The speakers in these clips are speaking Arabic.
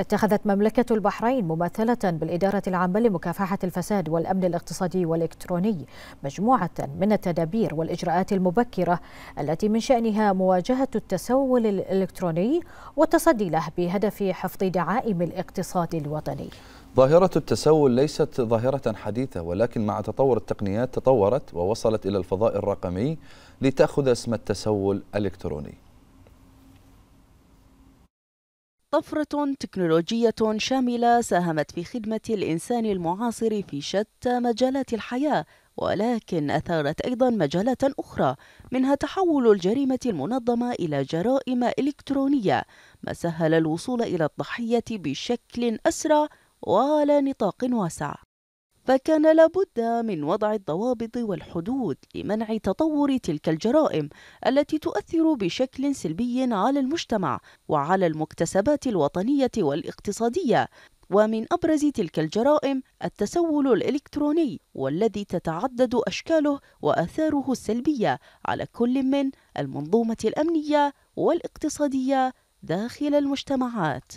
اتخذت مملكة البحرين ممثلة بالإدارة العامة لمكافحة الفساد والأمن الاقتصادي والإلكتروني مجموعة من التدابير والإجراءات المبكرة التي من شأنها مواجهة التسول الإلكتروني والتصدي له بهدف حفظ دعائم الاقتصاد الوطني. ظاهرة التسول ليست ظاهرة حديثة ولكن مع تطور التقنيات تطورت ووصلت إلى الفضاء الرقمي لتأخذ اسم التسول الإلكتروني. طفرة تكنولوجية شاملة ساهمت في خدمة الإنسان المعاصر في شتى مجالات الحياة ولكن أثارت أيضا مجالات أخرى منها تحول الجريمة المنظمة إلى جرائم إلكترونية ما سهل الوصول إلى الضحية بشكل أسرع وعلى نطاق واسع فكان لابد من وضع الضوابط والحدود لمنع تطور تلك الجرائم التي تؤثر بشكل سلبي على المجتمع وعلى المكتسبات الوطنيه والاقتصاديه ومن أبرز تلك الجرائم التسول الإلكتروني والذي تتعدد أشكاله وآثاره السلبية على كل من المنظومة الأمنية والاقتصادية داخل المجتمعات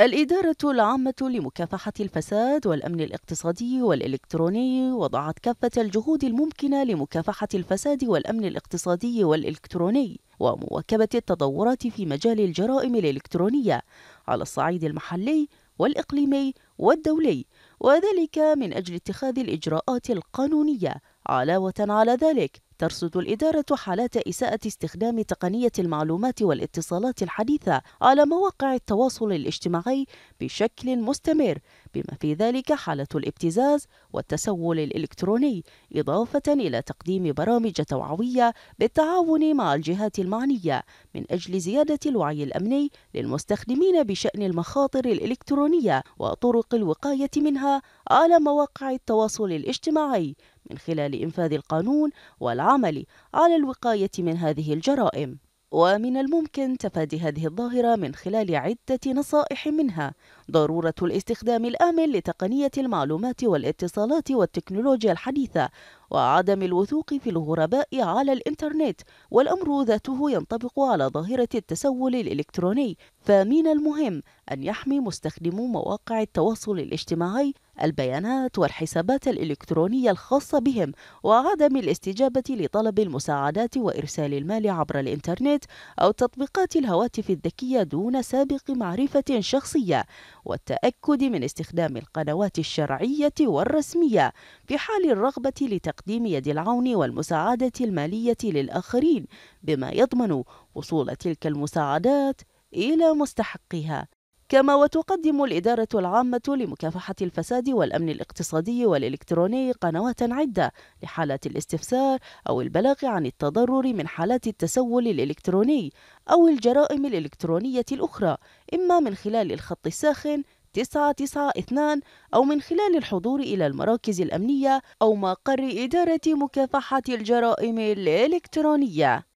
الإدارة العامة لمكافحة الفساد والأمن الاقتصادي والإلكتروني وضعت كافة الجهود الممكنة لمكافحة الفساد والأمن الاقتصادي والإلكتروني ومواكبة التطورات في مجال الجرائم الإلكترونية على الصعيد المحلي والإقليمي والدولي وذلك من أجل اتخاذ الإجراءات القانونية علاوة على ذلك ترصد الإدارة حالات إساءة استخدام تقنية المعلومات والاتصالات الحديثة على مواقع التواصل الاجتماعي بشكل مستمر بما في ذلك حالة الابتزاز والتسول الإلكتروني إضافة إلى تقديم برامج توعوية بالتعاون مع الجهات المعنية من أجل زيادة الوعي الأمني للمستخدمين بشأن المخاطر الإلكترونية وطرق الوقاية منها على مواقع التواصل الاجتماعي من خلال إنفاذ القانون والعمل العمل على الوقاية من هذه الجرائم ومن الممكن تفادي هذه الظاهرة من خلال عدة نصائح منها ضرورة الاستخدام الآمن لتقنية المعلومات والاتصالات والتكنولوجيا الحديثة وعدم الوثوق في الغرباء على الإنترنت والأمر ذاته ينطبق على ظاهرة التسول الإلكتروني فمن المهم أن يحمي مستخدمو مواقع التواصل الاجتماعي البيانات والحسابات الإلكترونية الخاصة بهم وعدم الاستجابة لطلب المساعدات وإرسال المال عبر الإنترنت أو تطبيقات الهواتف الذكية دون سابق معرفة شخصية والتأكد من استخدام القنوات الشرعية والرسمية في حال الرغبة لتقديم يد العون والمساعدة المالية للآخرين بما يضمن وصول تلك المساعدات إلى مستحقها كما وتقدم الإدارة العامة لمكافحة الفساد والأمن الاقتصادي والإلكتروني قنوات عدة لحالات الاستفسار أو البلاغ عن التضرر من حالات التسول الإلكتروني أو الجرائم الإلكترونية الأخرى إما من خلال الخط الساخن 992 أو من خلال الحضور إلى المراكز الأمنية أو مقر إدارة مكافحة الجرائم الإلكترونية